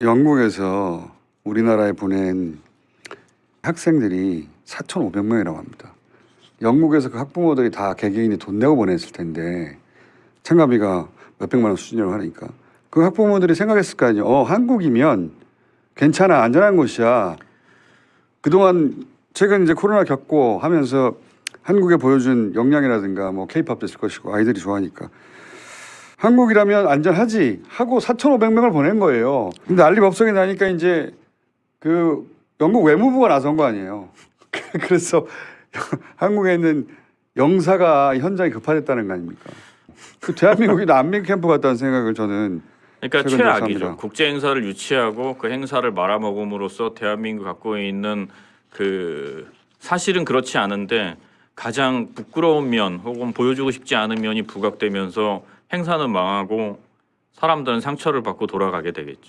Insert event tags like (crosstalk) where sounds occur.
영국에서 우리나라에 보낸 학생들이 4,500명이라고 합니다. 영국에서 그 학부모들이 다 개개인이 돈 내고 보냈을 텐데 생가비가 몇백만 원 수준이라고 하니까 그 학부모들이 생각했을 거 아니에요. 어, 한국이면 괜찮아. 안전한 곳이야. 그동안 최근 이제 코로나 겪고 하면서 한국에 보여준 역량이라든가 뭐 케이팝 됐을 것이고 아이들이 좋아하니까 한국이라면 안전하지 하고 4,500명을 보낸 거예요. 근데 난리 법석이 나니까 이제 그 영국 외무부가 나선 거 아니에요. (laughs) 그래서 (laughs) 한국에 있는 영사가 현장이 급파됐다는 거 아닙니까? 그 대한민국이 난민 캠프 같다는 생각을 저는 그러니까 최악이죠. 국제 행사를 유치하고 그 행사를 말아먹음으로써 대한민국 갖고 있는 그 사실은 그렇지 않은데 가장 부끄러운 면 혹은 보여주고 싶지 않은 면이 부각되면서 행사는 망하고 사람들은 상처를 받고 돌아가게 되겠죠.